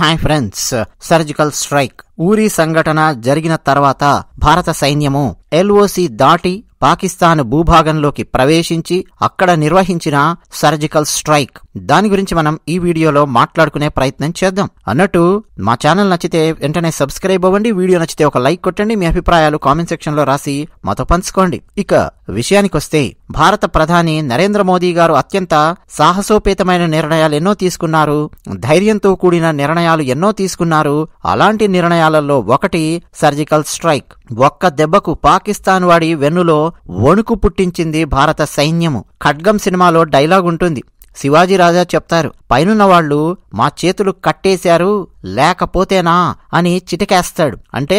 hi friends surgical strike ఊరి సంఘటన జరిగిన తర్వాత భారత సైన్యము ఎల్ఓసి దాటి పాకిస్తాన్ భూభాగంలోకి ప్రవేశించి అక్కడ నిర్వహించిన సర్జికల్ స్ట్రైక్ దాని గురించి మనం ఈ వీడియోలో మాట్లాడుకునే ప్రయత్నం చేద్దాం అన్నట్టు మా ఛానల్ నచ్చితే వెంటనే సబ్స్క్రైబ్ అవ్వండి వీడియో నచ్చితే ఒక లైక్ కొట్టండి మీ అభిప్రాయాలు కామెంట్ సెక్షన్లో రాసి మాతో పంచుకోండి ఇక విషయానికొస్తే భారత ప్రధాని నరేంద్ర మోదీ గారు అత్యంత సాహసోపేతమైన నిర్ణయాలు ఎన్నో తీసుకున్నారు ధైర్యంతో కూడిన నిర్ణయాలు ఎన్నో తీసుకున్నారు అలాంటి నిర్ణయాలలో ఒకటి సర్జికల్ స్ట్రైక్ ఒక్క దెబ్బకు పాకిస్తాన్ వాడి వెన్నులో వణుకు పుట్టించింది భారత సైన్యము ఖడ్గం సినిమాలో డైలాగ్ ఉంటుంది శివాజీ రాజా చెప్తారు పైనున్న వాళ్ళు మా చేతులు కట్టేశారు లేకపోతేనా అని చిటికేస్తాడు అంటే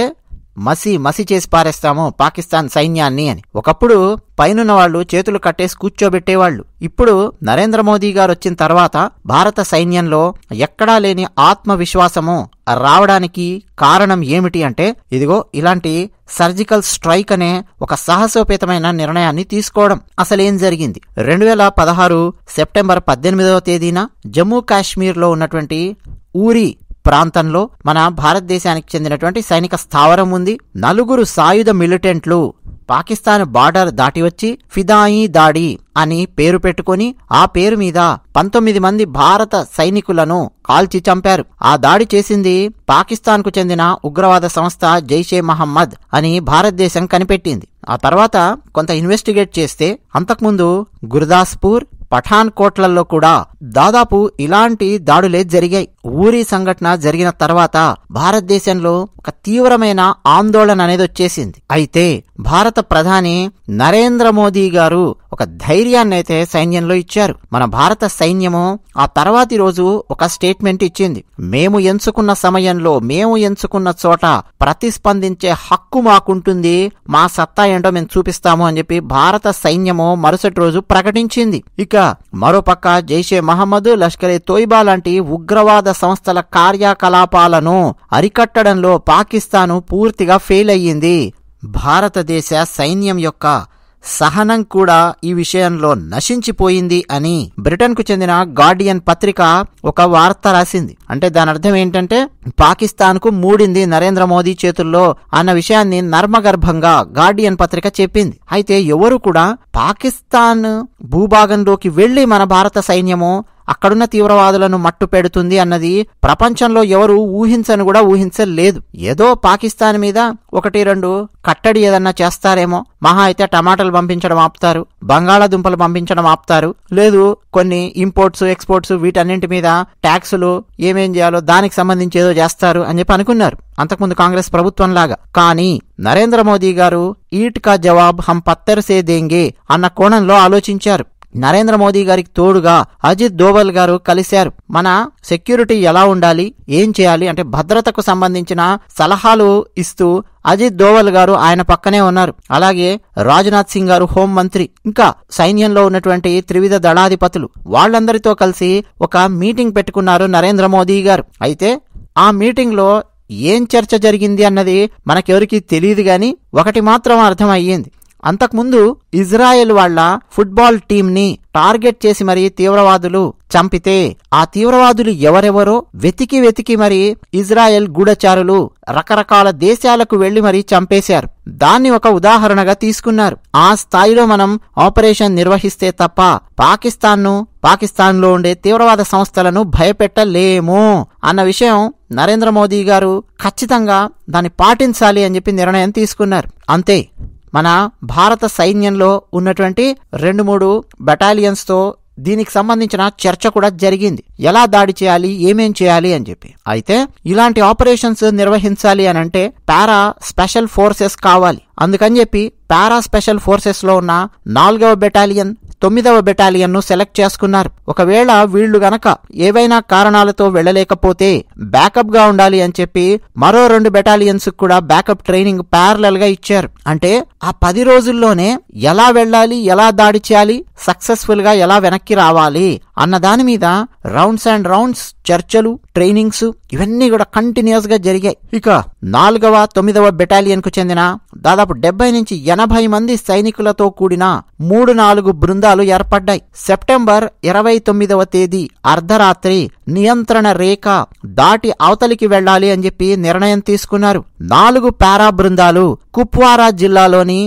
మసి మసి చేసి పారేస్తాము పాకిస్తాన్ సైన్యాన్ని అని ఒకప్పుడు పైనున్న వాళ్ళు చేతులు కట్టేసి కూర్చోబెట్టేవాళ్ళు ఇప్పుడు నరేంద్ర మోదీ గారు వచ్చిన తర్వాత భారత సైన్యంలో ఎక్కడా లేని ఆత్మవిశ్వాసము రావడానికి కారణం ఏమిటి అంటే ఇదిగో ఇలాంటి సర్జికల్ స్ట్రైక్ అనే ఒక సాహసోపేతమైన నిర్ణయాన్ని తీసుకోవడం అసలేం జరిగింది రెండు వేల పదహారు సెప్టెంబర్ పద్దెనిమిదవ తేదీన జమ్మూ కాశ్మీర్లో ఉన్నటువంటి ఊరి ప్రాంతంలో మన భారతదేశానికి చెందినటువంటి సైనిక స్థావరం ఉంది నలుగురు సాయుధ మిలిటెంట్లు పాకిస్తాన్ బార్డర్ దాటి వచ్చి ఫిదాయి దాడి అని పేరు పెట్టుకొని ఆ పేరు మీద పంతొమ్మిది మంది భారత సైనికులను కాల్చి చంపారు ఆ దాడి చేసింది పాకిస్తాన్కు చెందిన ఉగ్రవాద సంస్థ జైషే మహమ్మద్ అని భారతదేశం కనిపెట్టింది ఆ తర్వాత కొంత ఇన్వెస్టిగేట్ చేస్తే అంతకుముందు గుర్దాస్పూర్ పఠాన్ కోట్లలో కూడా దాదాపు ఇలాంటి దాడులే జరిగాయి ఊరి సంఘటన జరిగిన తర్వాత భారతదేశంలో ఒక తీవ్రమైన ఆందోళన అనేది వచ్చేసింది అయితే భారత ప్రధాని నరేంద్ర మోదీ గారు ఒక ధైర్యాన్ని అయితే సైన్యంలో ఇచ్చారు మన భారత సైన్యము ఆ తర్వాతి రోజు ఒక స్టేట్మెంట్ ఇచ్చింది మేము ఎంచుకున్న సమయంలో మేము ఎంచుకున్న చోట ప్రతిస్పందించే హక్కు మాకుంటుంది మా సత్తా ఏంటో మేము చూపిస్తాము అని చెప్పి భారత సైన్యము మరుసటి రోజు ప్రకటించింది ఇక మరోపక్క జైషే మహమ్మద్ లష్కరే తోయిబా లాంటి ఉగ్రవాద సంస్థల కార్యకలాపాలను అరికట్టడంలో పాకిస్తాను పూర్తిగా ఫెయిల్ అయ్యింది భారతదేశ సైన్యం యొక్క సహనం కూడా ఈ విషయంలో నశించిపోయింది అని బ్రిటన్కు చెందిన గార్డియన్ పత్రిక ఒక వార్త రాసింది అంటే దాని అర్థం ఏంటంటే పాకిస్తాన్కు మూడింది నరేంద్ర మోదీ చేతుల్లో అన్న విషయాన్ని నర్మగర్భంగా గార్డియన్ పత్రిక చెప్పింది అయితే ఎవరు కూడా పాకిస్తాన్ భూభాగంలోకి వెళ్లి మన భారత సైన్యము అక్కడున్న తీవ్రవాదులను మట్టు పెడుతుంది అన్నది ప్రపంచంలో ఎవరు ఊహించను కూడా ఊహించలేదు ఏదో పాకిస్తాన్ మీద ఒకటి రెండు కట్టడి ఏదన్నా చేస్తారేమో మహా అయితే టమాటాలు పంపించడం ఆపుతారు బంగాళాదుంపలు పంపించడం ఆపుతారు లేదు కొన్ని ఇంపోర్ట్స్ ఎక్స్పోర్ట్స్ వీటన్నింటి మీద ట్యాక్సులు ఏమేం చేయాలో దానికి సంబంధించి ఏదో చేస్తారు అని చెప్పి అనుకున్నారు అంతకుముందు కాంగ్రెస్ ప్రభుత్వం లాగా కానీ నరేంద్ర మోదీ గారు ఈట్ కా జవాబ్ హం పత్తర్ సే దేంగే అన్న కోణంలో ఆలోచించారు నరేంద్ర మోదీ గారికి తోడుగా అజిత్ దోవల్ గారు కలిశారు మన సెక్యూరిటీ ఎలా ఉండాలి ఏం చేయాలి అంటే భద్రతకు సంబంధించిన సలహాలు ఇస్తూ అజిత్ దోవల్ గారు ఆయన పక్కనే ఉన్నారు అలాగే రాజ్నాథ్ సింగ్ గారు హోం మంత్రి ఇంకా సైన్యంలో ఉన్నటువంటి త్రివిధ దళాధిపతులు వాళ్ళందరితో కలిసి ఒక మీటింగ్ పెట్టుకున్నారు నరేంద్ర మోదీ గారు అయితే ఆ మీటింగ్లో ఏం చర్చ జరిగింది అన్నది మనకెవరికి తెలియదు గాని ఒకటి మాత్రం అర్థం అయ్యింది అంతకుముందు ఇజ్రాయెల్ వాళ్ల ఫుట్బాల్ టీంని టార్గెట్ చేసి మరి తీవ్రవాదులు చంపితే ఆ తీవ్రవాదులు ఎవరెవరో వెతికి వెతికి మరి ఇజ్రాయెల్ గూఢచారులు రకరకాల దేశాలకు వెళ్లి మరీ చంపేశారు దాన్ని ఒక ఉదాహరణగా తీసుకున్నారు ఆ స్థాయిలో మనం ఆపరేషన్ నిర్వహిస్తే తప్ప పాకిస్తాన్ను పాకిస్తాన్లో ఉండే తీవ్రవాద సంస్థలను భయపెట్టలేము అన్న విషయం నరేంద్ర మోదీ గారు ఖచ్చితంగా దాన్ని పాటించాలి అని చెప్పి నిర్ణయం తీసుకున్నారు అంతే మన భారత సైన్యంలో ఉన్నటువంటి రెండు మూడు బెటాలియన్స్తో దీనికి సంబంధించిన చర్చ కూడా జరిగింది ఎలా దాడి చేయాలి ఏమేం చేయాలి అని చెప్పి అయితే ఇలాంటి ఆపరేషన్స్ నిర్వహించాలి అని అంటే పారా స్పెషల్ ఫోర్సెస్ కావాలి అందుకని చెప్పి పారా స్పెషల్ ఫోర్సెస్లో ఉన్న నాలుగవ బెటాలియన్ తొమ్మిదవ బెటాలియన్ను సెలెక్ట్ చేసుకున్నారు ఒకవేళ వీళ్లు గనక ఏవైనా కారణాలతో వెళ్లలేకపోతే బ్యాకప్ గా ఉండాలి అని చెప్పి మరో రెండు బెటాలియన్స్ కూడా బ్యాకప్ ట్రైనింగ్ ప్యారలల్ గా ఇచ్చారు అంటే ఆ పది రోజుల్లోనే ఎలా వెళ్ళాలి ఎలా దాడి చేయాలి సక్సెస్ఫుల్ గా ఎలా వెనక్కి రావాలి అన్న దాని మీద రౌండ్ రౌండ్స్ అండ్ రౌండ్స్ చర్చలు ట్రైనింగ్స్ ఇవన్నీ కూడా కంటిన్యూస్ గా జరిగాయి ఇక నాలుగవ తొమ్మిదవ బెటాలియన్ కు చెందిన దాదాపు డెబ్బై నుంచి ఎనభై మంది సైనికులతో కూడిన మూడు నాలుగు బృందాలు ఏర్పడ్డాయి సెప్టెంబర్ ఇరవై తొమ్మిదవ తేదీ అర్ధరాత్రి నియంత్రణ రేఖ దాటి అవతలికి వెళ్ళాలి అని చెప్పి నిర్ణయం తీసుకున్నారు నాలుగు పారా బృందాలు కుప్వారా జిల్లాలోని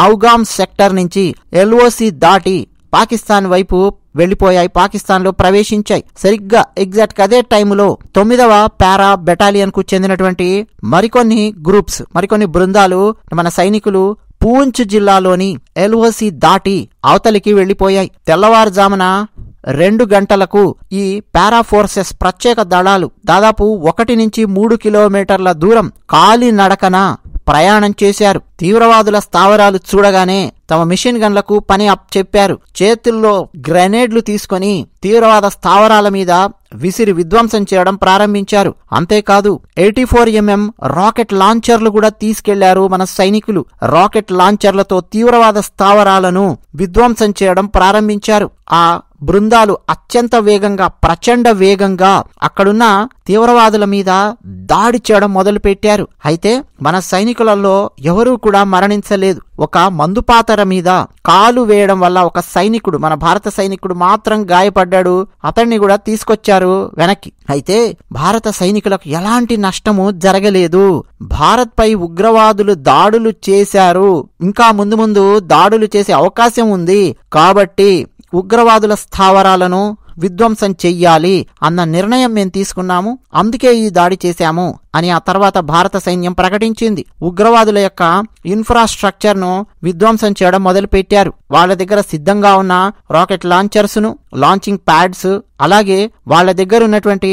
నౌగామ్ సెక్టర్ నుంచి ఎల్ఓసి దాటి పాకిస్తాన్ వైపు వెళ్లిపోయాయి పాకిస్తాన్లో ప్రవేశించాయి సరిగ్గా ఎగ్జాక్ట్ అదే టైంలో తొమ్మిదవ పారా బెటాలియన్ కు చెందినటువంటి మరికొన్ని గ్రూప్స్ మరికొన్ని బృందాలు మన సైనికులు పూంచ్ జిల్లాలోని ఎల్ఓసి దాటి అవతలికి వెళ్లిపోయాయి తెల్లవారుజామున రెండు గంటలకు ఈ పారాఫోర్సెస్ ప్రత్యేక దళాలు దాదాపు ఒకటి నుంచి మూడు కిలోమీటర్ల దూరం కాలినడకన ప్రయాణం చేశారు తీవ్రవాదుల స్థావరాలు చూడగానే తమ మిషన్ గన్లకు పని అప్ చెప్పారు చేతుల్లో గ్రెనేడ్లు తీసుకొని తీవ్రవాద స్థావరాల మీద విసిరి విధ్వంసం చేయడం ప్రారంభించారు అంతేకాదు ఎయిటీ ఫోర్ ఎంఎం రాకెట్ లాంచర్లు కూడా తీసుకెళ్లారు మన సైనికులు రాకెట్ లాంచర్లతో తీవ్రవాద స్థావరాలను విధ్వంసం చేయడం ప్రారంభించారు ఆ బృందాలు అత్యంత వేగంగా ప్రచండ వేగంగా అక్కడున్న తీవ్రవాదుల మీద దాడి చేయడం మొదలుపెట్టారు అయితే మన సైనికులలో ఎవరూ కూడా మరణించలేదు ఒక మందుపాతర మీద కాలు వేయడం వల్ల ఒక సైనికుడు మన భారత సైనికుడు మాత్రం గాయపడ్డాడు అతన్ని కూడా తీసుకొచ్చారు వెనక్కి అయితే భారత సైనికులకు ఎలాంటి నష్టము జరగలేదు భారత్పై ఉగ్రవాదులు దాడులు చేశారు ఇంకా ముందు ముందు దాడులు చేసే అవకాశం ఉంది కాబట్టి ఉగ్రవాదుల స్థావరాలను విధ్వంసం చెయ్యాలి అన్న నిర్ణయం మేం తీసుకున్నాము అందుకే ఈ దాడి చేశాము అని ఆ తర్వాత భారత సైన్యం ప్రకటించింది ఉగ్రవాదుల యొక్క ఇన్ఫ్రాస్ట్రక్చర్ను విధ్వంసం చేయడం మొదలుపెట్టారు వాళ్ళ దగ్గర సిద్ధంగా ఉన్న రాకెట్ లాంచర్స్ను లాంచింగ్ ప్యాడ్స్ అలాగే వాళ్ళ దగ్గర ఉన్నటువంటి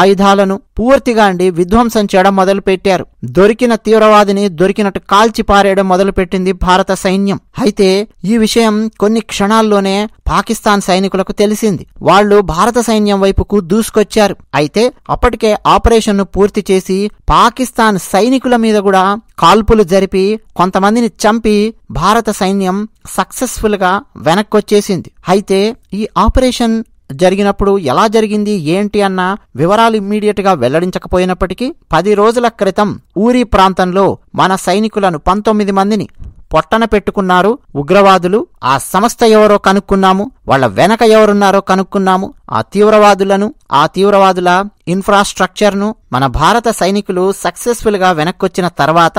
ఆయుధాలను పూర్తిగా అండి విధ్వంసం చేయడం మొదలుపెట్టారు దొరికిన తీవ్రవాదిని దొరికినట్టు కాల్చి పారేయడం మొదలుపెట్టింది భారత సైన్యం అయితే ఈ విషయం కొన్ని క్షణాల్లోనే పాకిస్తాన్ సైనికులకు తెలిసింది వాళ్లు భారత సైన్యం వైపుకు దూసుకొచ్చారు అయితే అప్పటికే ఆపరేషన్ను పూర్తి చేసి పాకిస్తాన్ సైనికుల మీద కూడా కాల్పులు జరిపి కొంతమందిని చంపి భారత సైన్యం సక్సెస్ఫుల్గా వెనక్కొచ్చేసింది అయితే ఈ ఆపరేషన్ జరిగినప్పుడు ఎలా జరిగింది ఏంటి అన్న వివరాలు ఇమ్మీడియట్గా వెల్లడించకపోయినప్పటికీ పది రోజుల క్రితం ఊరి ప్రాంతంలో మన సైనికులను పంతొమ్మిది మందిని పొట్టన పెట్టుకున్నారు ఉగ్రవాదులు ఆ సంస్థ ఎవరో కనుక్కున్నాము వాళ్ళ వెనక ఎవరున్నారో కనుక్కున్నాము ఆ తీవ్రవాదులను ఆ తీవ్రవాదుల ఇన్ఫ్రాస్ట్రక్చర్ను మన భారత సైనికులు సక్సెస్ఫుల్గా వెనక్కొచ్చిన తర్వాత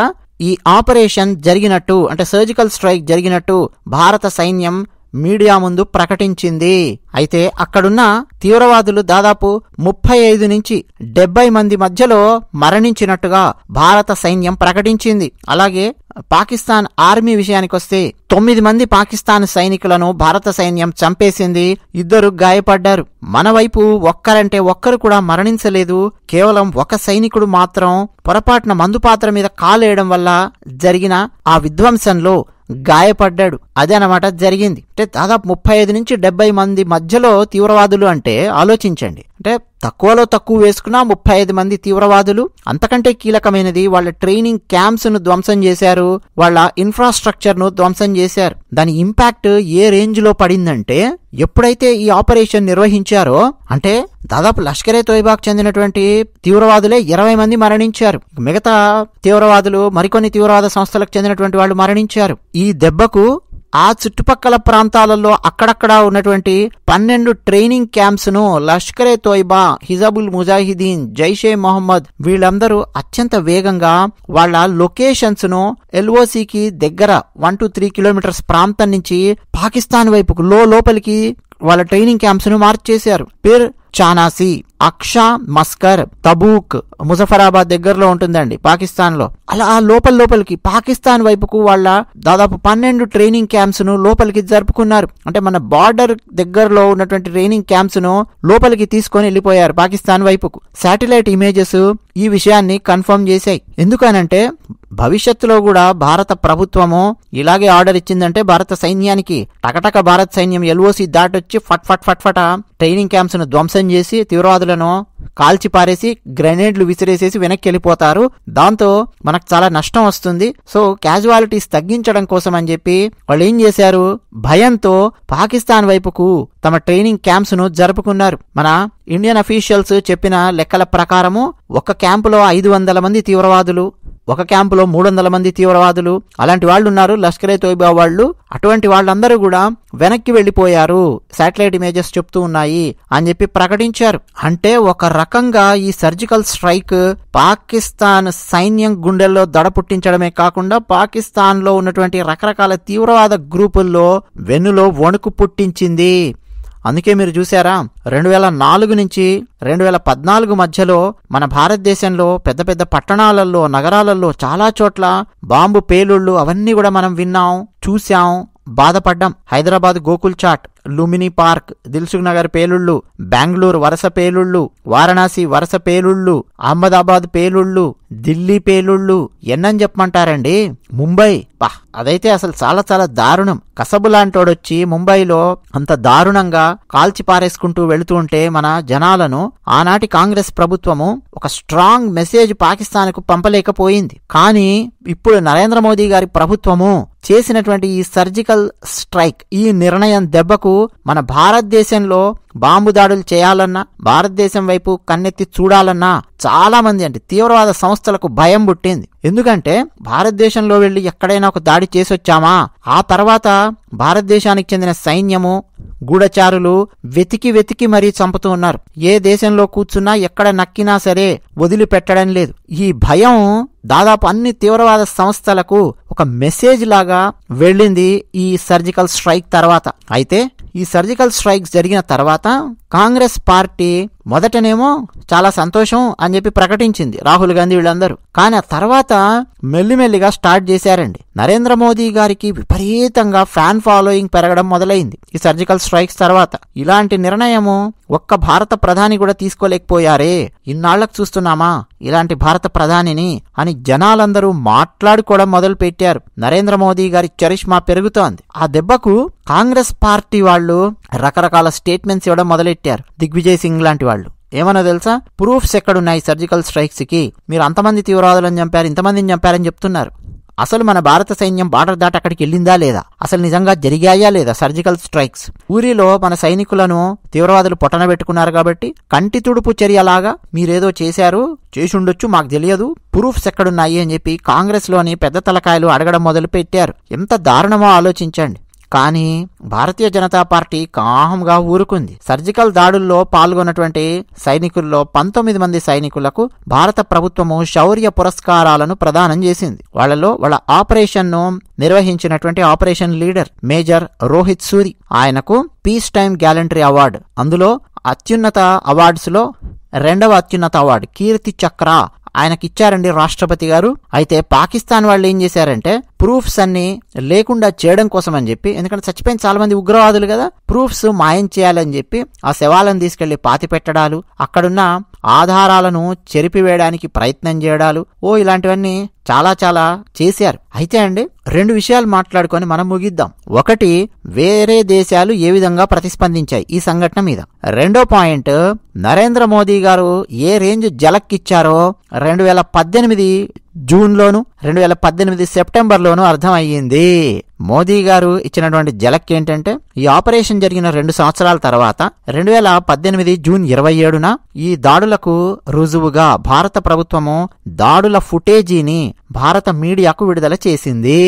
ఈ ఆపరేషన్ జరిగినట్టు అంటే సర్జికల్ స్ట్రైక్ జరిగినట్టు భారత సైన్యం మీడియా ముందు ప్రకటించింది అయితే అక్కడున్న తీవ్రవాదులు దాదాపు ముప్పై ఐదు నుంచి డెబ్బై మంది మధ్యలో మరణించినట్టుగా భారత సైన్యం ప్రకటించింది అలాగే పాకిస్తాన్ ఆర్మీ విషయానికొస్తే తొమ్మిది మంది పాకిస్తాన్ సైనికులను భారత సైన్యం చంపేసింది ఇద్దరు గాయపడ్డారు మన వైపు ఒక్కరంటే ఒక్కరు కూడా మరణించలేదు కేవలం ఒక సైనికుడు మాత్రం పొరపాటున మందుపాత్ర మీద కాలేయడం వల్ల జరిగిన ఆ విధ్వంసంలో గాయపడ్డాడు అదనమాట జరిగింది అంటే దాదాపు ముప్పై ఐదు నుంచి డెబ్బై మంది మధ్యలో తీవ్రవాదులు అంటే ఆలోచించండి అంటే తక్కువలో తక్కువ వేసుకున్న ముప్పై ఐదు మంది తీవ్రవాదులు అంతకంటే కీలకమైనది వాళ్ళ ట్రైనింగ్ క్యాంప్స్ ను ధ్వంసం చేశారు వాళ్ళ ఇన్ఫ్రాస్ట్రక్చర్ ను ధ్వంసం చేశారు దాని ఇంపాక్ట్ ఏ రేంజ్ లో పడిందంటే ఎప్పుడైతే ఈ ఆపరేషన్ నిర్వహించారో అంటే దాదాపు లష్కరే తోయిబాకు చెందినటువంటి తీవ్రవాదులే ఇరవై మంది మరణించారు మిగతా తీవ్రవాదులు మరికొన్ని తీవ్రవాద సంస్థలకు చెందినటువంటి వాళ్ళు మరణించారు ఈ దెబ్బకు ఆ చుట్టుపక్కల ప్రాంతాలలో అక్కడక్కడ ఉన్నటువంటి పన్నెండు ట్రైనింగ్ క్యాంప్స్ ను లష్కరే తోయిబా హిజబుల్ ముజాహిదీన్ జైషే మొహమ్మద్ వీళ్ళందరూ అత్యంత వేగంగా వాళ్ళ లొకేషన్స్ ను ఎల్ఓసికి దగ్గర వన్ టు త్రీ కిలోమీటర్స్ ప్రాంతం నుంచి పాకిస్తాన్ వైపుకు లో లోపలికి వాళ్ళ ట్రైనింగ్ క్యాంప్స్ ను మార్చేశారు పేరు చానాసి అక్షా మస్కర్ తబూక్ ముజఫరాబాద్ దగ్గరలో ఉంటుందండి పాకిస్తాన్ లో అలా లోపల లోపలికి పాకిస్తాన్ వైపుకు వాళ్ళ దాదాపు పన్నెండు ట్రైనింగ్ క్యాంప్స్ ను లోపలికి జరుపుకున్నారు అంటే మన బార్డర్ దగ్గరలో ఉన్నటువంటి ట్రైనింగ్ క్యాంప్స్ ను లోపలికి తీసుకొని వెళ్ళిపోయారు పాకిస్తాన్ వైపుకు శాటిలైట్ ఇమేజెస్ ఈ విషయాన్ని కన్ఫర్మ్ చేశాయి ఎందుకనంటే భవిష్యత్తులో కూడా భారత ప్రభుత్వము ఇలాగే ఆర్డర్ ఇచ్చిందంటే భారత సైన్యానికి టకటక భారత సైన్యం ఎల్ఓసి దాటొచ్చి ఫట్ ఫట్ ఫట్ ఫట ట్రైనింగ్ క్యాంప్స్ను ధ్వంసం చేసి తీవ్రవాదులను కాల్చి పారేసి గ్రెనేడ్లు విసిరేసేసి వెనక్కి వెళ్ళిపోతారు దాంతో మనకు చాలా నష్టం వస్తుంది సో క్యాజువాలిటీస్ తగ్గించడం కోసం అని చెప్పి వాళ్ళు ఏం చేశారు భయంతో పాకిస్తాన్ వైపుకు తమ ట్రైనింగ్ క్యాంప్స్ ను జరుపుకున్నారు మన ఇండియన్ అఫీషియల్స్ చెప్పిన లెక్కల ప్రకారము ఒక క్యాంపులో ఐదు వందల మంది తీవ్రవాదులు ఒక క్యాంపులో మూడు వందల మంది తీవ్రవాదులు అలాంటి వాళ్ళు ఉన్నారు లష్కరే తోయిబా వాళ్ళు అటువంటి వాళ్ళందరూ కూడా వెనక్కి వెళ్ళిపోయారు శాటిలైట్ ఇమేజెస్ చెప్తూ ఉన్నాయి అని చెప్పి ప్రకటించారు అంటే ఒక రకంగా ఈ సర్జికల్ స్ట్రైక్ పాకిస్తాన్ సైన్యం గుండెల్లో దడ పుట్టించడమే కాకుండా పాకిస్తాన్లో ఉన్నటువంటి రకరకాల తీవ్రవాద గ్రూపుల్లో వెన్నులో వణుకు పుట్టించింది అందుకే మీరు చూసారా రెండు వేల నాలుగు నుంచి రెండు వేల పద్నాలుగు మధ్యలో మన భారతదేశంలో పెద్ద పెద్ద పట్టణాలలో నగరాలలో చాలా చోట్ల బాంబు పేలుళ్ళు అవన్నీ కూడా మనం విన్నాం చూసాం బాధపడ్డాం హైదరాబాద్ గోకుల్ చాట్ లుమిని పార్క్ దిల్సుఖ్ నగర్ పేలుళ్ళు బెంగళూరు వరస పేలుళ్ళు వారణాసి వరస పేలుళ్ళు అహ్మదాబాద్ పేలుళ్ళు ఢిల్లీ పేలుళ్ళు ఎన్నని చెప్పమంటారండి ముంబై పహ్ అదైతే అసలు చాలా చాలా దారుణం కసబు లాంటోడొచ్చి ముంబైలో అంత దారుణంగా కాల్చి పారేసుకుంటూ వెళుతూ ఉంటే మన జనాలను ఆనాటి కాంగ్రెస్ ప్రభుత్వము ఒక స్ట్రాంగ్ మెసేజ్ పాకిస్తాన్కు పంపలేకపోయింది కానీ ఇప్పుడు నరేంద్ర మోదీ గారి ప్రభుత్వము చేసినటువంటి ఈ సర్జికల్ స్ట్రైక్ ఈ నిర్ణయం దెబ్బకు మన భారతదేశంలో బాంబు దాడులు చేయాలన్నా భారతదేశం వైపు కన్నెత్తి చూడాలన్నా చాలా మంది అంటే తీవ్రవాద సంస్థలకు భయం పుట్టింది ఎందుకంటే భారతదేశంలో వెళ్ళి ఎక్కడైనా ఒక దాడి చేసొచ్చామా ఆ తర్వాత భారతదేశానికి చెందిన సైన్యము గూఢచారులు వెతికి వెతికి మరీ చంపుతూ ఉన్నారు ఏ దేశంలో కూర్చున్నా ఎక్కడ నక్కినా సరే వదిలిపెట్టడం లేదు ఈ భయం దాదాపు అన్ని తీవ్రవాద సంస్థలకు ఒక మెసేజ్ లాగా వెళ్ళింది ఈ సర్జికల్ స్ట్రైక్ తర్వాత అయితే ఈ సర్జికల్ స్ట్రైక్ జరిగిన తర్వాత కాంగ్రెస్ పార్టీ మొదటనేమో చాలా సంతోషం అని చెప్పి ప్రకటించింది రాహుల్ గాంధీ వీళ్ళందరూ కానీ ఆ తర్వాత మెల్లిమెల్లిగా స్టార్ట్ చేశారండి నరేంద్ర మోదీ గారికి విపరీతంగా ఫ్యాన్ ఫాలోయింగ్ పెరగడం మొదలైంది ఈ సర్జికల్ స్ట్రైక్స్ తర్వాత ఇలాంటి నిర్ణయము ఒక్క భారత ప్రధాని కూడా తీసుకోలేకపోయారే ఇన్నాళ్లకు చూస్తున్నామా ఇలాంటి భారత ప్రధానిని అని జనాలందరూ మాట్లాడుకోవడం మొదలు పెట్టారు నరేంద్ర మోదీ గారి చరిష్మా పెరుగుతోంది ఆ దెబ్బకు కాంగ్రెస్ పార్టీ వాళ్ళు రకరకాల స్టేట్మెంట్స్ ఇవ్వడం మొదలెట్టారు పెట్టారు దిగ్విజయ్ సింగ్ లాంటి వాళ్ళు ఏమన్నా తెలుసా ప్రూఫ్స్ ఎక్కడున్నాయి సర్జికల్ స్ట్రైక్స్ కి మీరు అంతమంది తీవ్రవాదులను చంపారు ఇంతమందిని చంపారని చెప్తున్నారు అసలు మన భారత సైన్యం బార్డర్ దాటి అక్కడికి వెళ్ళిందా లేదా అసలు నిజంగా జరిగాయా లేదా సర్జికల్ స్ట్రైక్స్ ఊరిలో మన సైనికులను తీవ్రవాదులు పొట్టన పెట్టుకున్నారు కాబట్టి కంటి తుడుపు చర్యలాగా మీరేదో చేశారు చేసుండొచ్చు మాకు తెలియదు ప్రూఫ్స్ ఎక్కడున్నాయి అని చెప్పి కాంగ్రెస్లోని పెద్ద తలకాయలు అడగడం మొదలు పెట్టారు ఎంత దారుణమో ఆలోచించండి కానీ భారతీయ జనతా పార్టీ కాహంగా ఊరుకుంది సర్జికల్ దాడుల్లో పాల్గొన్నటువంటి సైనికుల్లో పంతొమ్మిది మంది సైనికులకు భారత ప్రభుత్వము శౌర్య పురస్కారాలను ప్రదానం చేసింది వాళ్లలో వాళ్ళ ఆపరేషన్ను నిర్వహించినటువంటి operation leader major Rohit Suri ఆయనకు పీస్ టైమ్ గ్యాలంటరీ అవార్డు అందులో అత్యున్నత అవార్డ్స్లో రెండవ అత్యున్నత అవార్డు కీర్తి చక్ర ఆయనకిచ్చారండి రాష్ట్రపతి గారు అయితే పాకిస్తాన్ వాళ్ళు ఏం చేశారంటే ప్రూఫ్స్ అన్ని లేకుండా చేయడం కోసం అని చెప్పి ఎందుకంటే చచ్చిపోయిన చాలా మంది ఉగ్రవాదులు కదా ప్రూఫ్స్ మాయం చేయాలని చెప్పి ఆ శవాలను తీసుకెళ్లి పాతి పెట్టడాలు అక్కడున్న ఆధారాలను చెరిపివేయడానికి ప్రయత్నం చేయడాలు ఓ ఇలాంటివన్నీ చాలా చాలా చేశారు అయితే అండి రెండు విషయాలు మాట్లాడుకొని మనం ముగిద్దాం ఒకటి వేరే దేశాలు ఏ విధంగా ప్రతిస్పందించాయి ఈ సంఘటన మీద రెండో పాయింట్ నరేంద్ర మోదీ గారు ఏ రేంజ్ జలక్కిచ్చారో రెండు వేల పద్దెనిమిది జూన్లోను రెండు వేల పద్దెనిమిది సెప్టెంబర్లోను అర్థమయ్యింది మోదీ గారు ఇచ్చినటువంటి జలక్ ఏంటంటే ఈ ఆపరేషన్ జరిగిన రెండు సంవత్సరాల తర్వాత రెండు వేల పద్దెనిమిది జూన్ ఇరవై ఏడున ఈ దాడులకు రుజువుగా భారత ప్రభుత్వము దాడుల ఫుటేజీని భారత మీడియాకు విడుదల చేసింది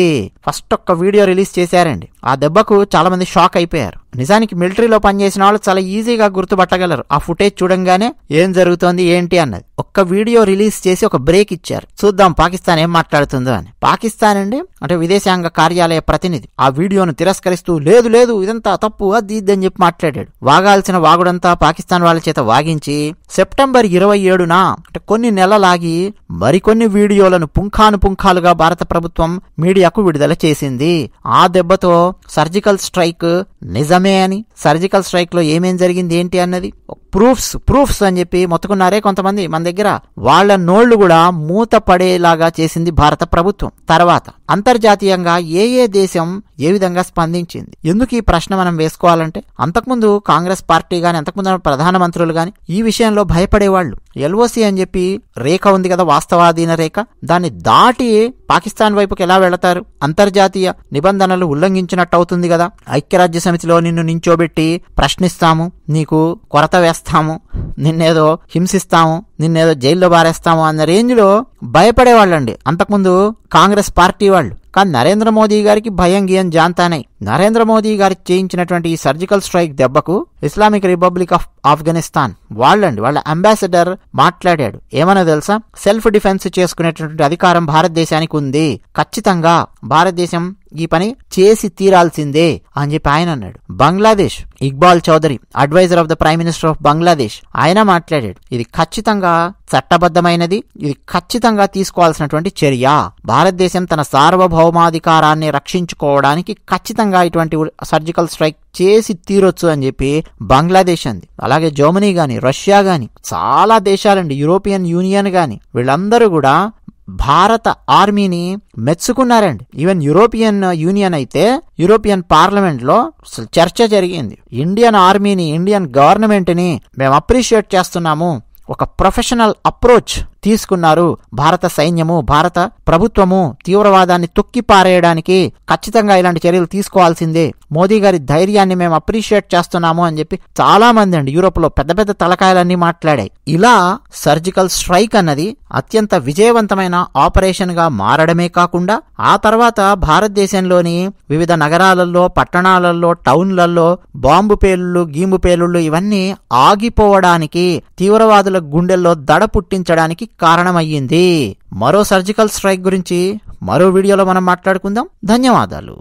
ఫస్ట్ ఒక్క వీడియో రిలీజ్ చేశారండి ఆ దెబ్బకు చాలా మంది షాక్ అయిపోయారు నిజానికి మిలిటరీలో పనిచేసిన వాళ్ళు చాలా ఈజీగా గుర్తుపట్టగలరు ఆ ఫుటేజ్ చూడంగానే ఏం జరుగుతోంది ఏంటి అన్నది ఒక్క వీడియో రిలీజ్ చేసి ఒక బ్రేక్ ఇచ్చారు చూద్దాం పాకిస్తాన్ ఏం మాట్లాడుతుందో అని పాకిస్తాన్ అండి అంటే విదేశాంగ కార్యాలయ ప్రతినిధి ఆ వీడియోను తిరస్కరిస్తూ లేదు లేదు ఇదంతా తప్పు అది ఇది అని చెప్పి మాట్లాడాడు వాగాల్సిన వాగుడంతా పాకిస్తాన్ వాళ్ళ చేత వాగించి సెప్టెంబర్ ఇరవై ఏడున అంటే కొన్ని నెలలాగి మరికొన్ని వీడియోలను పుంఖాను పుంఖాలుగా భారత ప్రభుత్వం మీడియాకు విడుదల చేసింది ఆ దెబ్బతో సర్జికల్ స్ట్రైక్ నిజమే అని సర్జికల్ స్ట్రైక్లో ఏమేం జరిగింది ఏంటి అన్నది ప్రూఫ్స్ ప్రూఫ్స్ అని చెప్పి మొత్తుకున్నారే కొంతమంది మన దగ్గర వాళ్ళ నోళ్లు కూడా మూత పడేలాగా చేసింది భారత ప్రభుత్వం తర్వాత అంతర్జాతీయంగా ఏ ఏ దేశం ఏ విధంగా స్పందించింది ఎందుకు ఈ ప్రశ్న మనం వేసుకోవాలంటే అంతకుముందు కాంగ్రెస్ పార్టీ కానీ అంతకుముందు ప్రధానమంత్రులు కానీ ఈ విషయంలో భయపడేవాళ్ళు ఎల్ఓసి అని చెప్పి రేఖ ఉంది కదా వాస్తవాధీన రేఖ దాన్ని దాటి పాకిస్తాన్ వైపుకి ఎలా వెళతారు అంతర్జాతీయ నిబంధనలు ఉల్లంఘించినట్టవుతుంది కదా ఐక్యరాజ్య సమితిలో నిన్ను నించోబెట్టి ప్రశ్నిస్తాము నీకు కొరత వేస్తాము నిన్నేదో హింసిస్తాము నిన్నేదో జైల్లో బారేస్తాము అన్న రేంజ్లో భయపడేవాళ్ళండి అంతకుముందు కాంగ్రెస్ పార్టీ వాళ్ళు కానీ నరేంద్ర మోదీ గారికి భయం గీయం జాంతానే నరేంద్ర మోదీ గారికి చేయించినటువంటి ఈ సర్జికల్ స్ట్రైక్ దెబ్బకు ఇస్లామిక్ రిపబ్లిక్ ఆఫ్ ఆఫ్ఘనిస్తాన్ వాళ్ళండి వాళ్ళ అంబాసిడర్ మాట్లాడాడు ఏమన్నా తెలుసా సెల్ఫ్ డిఫెన్స్ చేసుకునేటటువంటి అధికారం భారతదేశానికి ఉంది ఖచ్చితంగా భారతదేశం ఈ పని చేసి తీరాల్సిందే అని చెప్పి ఆయన అన్నాడు Bangladesh Iqbal Chowdhury adviser of the prime minister of Bangladesh ఆయన మాట్లాడాడు ఇది ఖచ్చితంగా చట్టబద్ధమైనది ఇది ఖచ్చితంగా తీసుకోవాల్సినటువంటి చర్య భారతదేశం తన సార్వభౌమాధికారాన్ని రక్షించుకోవడానికి ఖచ్చితంగా ఇటువంటి సర్జికల్ స్ట్రైక్ చేసి తీరొచ్చు అని చెప్పి బంగ్లాదేశ్ అంది అలాగే జర్మనీ గాని రష్యా గాని చాలా దేశాలండి యూరోపియన్ యూనియన్ గాని వీళ్ళందరూ కూడా భారత ఆర్మీని మెచ్చుకున్నారండి ఈవెన్ యూరోపియన్ యూనియన్ అయితే యూరోపియన్ పార్లమెంట్లో చర్చ జరిగింది ఇండియన్ ఆర్మీని ఇండియన్ గవర్నమెంట్ని మేము అప్రిషియేట్ చేస్తున్నాము ఒక ప్రొఫెషనల్ అప్రోచ్ తీసుకున్నారు భారత సైన్యము భారత ప్రభుత్వము తీవ్రవాదాన్ని తొక్కిపారేయడానికి ఖచ్చితంగా ఇలాంటి చర్యలు తీసుకోవాల్సిందే మోదీ గారి ధైర్యాన్ని మేము అప్రిషియేట్ చేస్తున్నాము అని చెప్పి చాలా మంది అండి యూరోప్ లో పెద్ద పెద్ద తలకాయలన్నీ మాట్లాడాయి ఇలా సర్జికల్ స్ట్రైక్ అన్నది అత్యంత విజయవంతమైన ఆపరేషన్ గా మారడమే కాకుండా ఆ తర్వాత భారతదేశంలోని వివిధ నగరాలలో పట్టణాలలో టౌన్లలో బాంబు పేలుళ్ళు గీంబు పేలుళ్ళు ఇవన్నీ ఆగిపోవడానికి తీవ్రవాదుల గుండెల్లో దడ పుట్టించడానికి కారణమయ్యింది మరో సర్జికల్ స్ట్రైక్ గురించి మరో వీడియోలో మనం మాట్లాడుకుందాం ధన్యవాదాలు